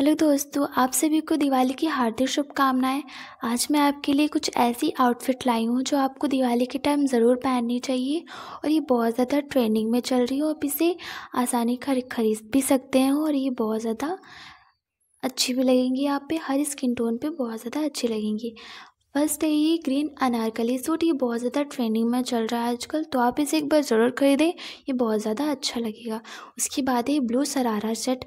hello दोस्तों आप सभी को दिवाली की हार्दिक शुभकामनाएं आज मैं आपके लिए कुछ ऐसी आउटफिट लाई हूँ जो आपको दिवाली के टाइम ज़रूर पहननी चाहिए और ये बहुत ज़्यादा ट्रेंडिंग में चल रही है आप इसे आसानी खरीद खरीद भी सकते हैं और ये बहुत ज़्यादा अच्छी भी लगेंगी आप पे हर स्किन टोन पे बहुत ज़्यादा अच्छी लगेंगी फर्स्ट है ये ग्रीन अनारकली सूट ये बहुत ज़्यादा ट्रेंडिंग में चल रहा है आजकल तो आप इसे एक बार ज़रूर खरीदें ये बहुत ज़्यादा अच्छा लगेगा उसके बाद है ब्लू सरारा सेट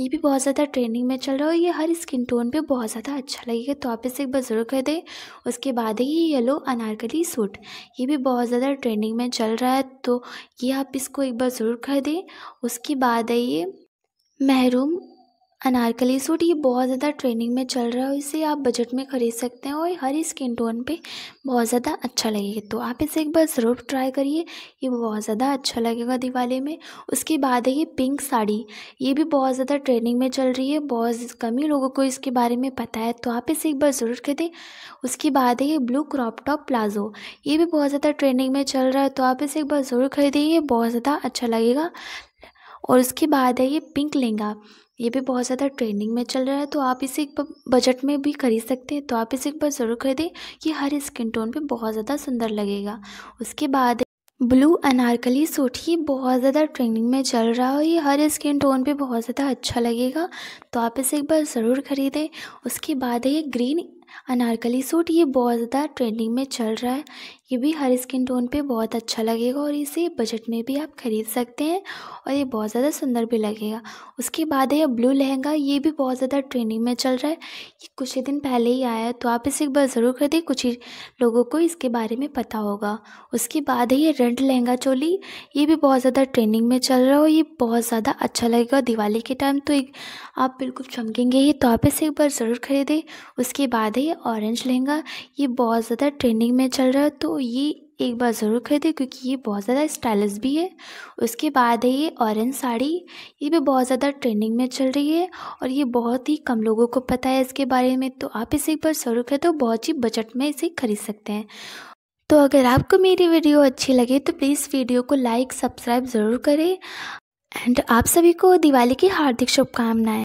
ये भी बहुत ज़्यादा ट्रेंडिंग में चल रहा है ये हर स्किन टोन पे बहुत ज़्यादा अच्छा लगेगा तो आप इसे एक बार ज़रूर खरीदें उसके बाद है ये येलो अनारकली सूट ये भी बहुत ज़्यादा ट्रेंडिंग में चल रहा है तो ये आप इसको एक बार ज़रूर खरीदें उसके बाद है ये महरूम अनारकली सूट ये बहुत ज़्यादा ट्रेंडिंग में चल रहा है इसे आप बजट में ख़रीद सकते हैं और हर स्किन टोन पे बहुत ज़्यादा अच्छा लगेगा तो आप इसे एक बार ज़रूर ट्राई करिए ये बहुत ज़्यादा अच्छा लगेगा दिवाली में उसके बाद है ये पिंक साड़ी ये भी बहुत ज़्यादा ट्रेंडिंग में चल रही है बहुत कम ही लोगों को इसके बारे में पता है तो आप इसे एक बार ज़रूर खरीदें उसके बाद है ये ब्लू क्रॉप टॉप प्लाजो ये भी बहुत ज़्यादा ट्रेंडिंग में चल रहा है तो आप इसे एक बार ज़रूर खरीदिए ये बहुत ज़्यादा अच्छा लगेगा और उसके बाद है ये पिंक लहंगा ये भी बहुत ज़्यादा ट्रेंडिंग में चल रहा है तो आप इसे एक बजट में भी खरीद सकते हैं तो आप इसे एक बार ज़रूर खरीदें ये हर स्किन टोन पे बहुत ज़्यादा सुंदर लगेगा उसके बाद ब्लू अनारकली सूट ही बहुत ज़्यादा ट्रेंडिंग में चल रहा है ये हर स्किन टोन पे बहुत ज़्यादा अच्छा लगेगा तो आप इसे एक बार ज़रूर ख़रीदें उसके बाद ये ग्रीन अनारकली सूट ये बहुत ज़्यादा ट्रेंडिंग में चल रहा है ये भी हर स्किन टोन पे बहुत अच्छा लगेगा और इसे बजट में भी आप ख़रीद सकते हैं और ये बहुत ज़्यादा सुंदर भी लगेगा उसके बाद है ब्लू लहंगा ये भी बहुत ज़्यादा ट्रेंडिंग में चल रहा है ये कुछ ही दिन पहले ही आया है तो आप इसे एक बार ज़रूर खरीदें कुछ ही लोगों को इसके बारे में पता होगा उसके बाद है ये रेड लहंगा चोली ये भी बहुत ज़्यादा ट्रेंडिंग में चल रहा है और ये बहुत ज़्यादा अच्छा लगेगा दिवाली के टाइम तो एक आप बिल्कुल चमकेंगे ही तो आप इसे एक बार ज़रूर खरीदें उसके बाद है ये ऑरेंज लहंगा ये बहुत ज़्यादा ट्रेंडिंग में चल रहा है तो तो ये एक बार ज़रूर खरीदें क्योंकि ये बहुत ज़्यादा स्टाइलिश भी है उसके बाद है ये ऑरेंज साड़ी ये भी बहुत ज़्यादा ट्रेंडिंग में चल रही है और ये बहुत ही कम लोगों को पता है इसके बारे में तो आप इसे एक बार ज़रूर खरीदो तो बहुत ही बजट में इसे खरीद सकते हैं तो अगर आपको मेरी वीडियो अच्छी लगे तो प्लीज़ वीडियो को लाइक सब्सक्राइब ज़रूर करें एंड आप सभी को दिवाली की हार्दिक शुभकामनाएँ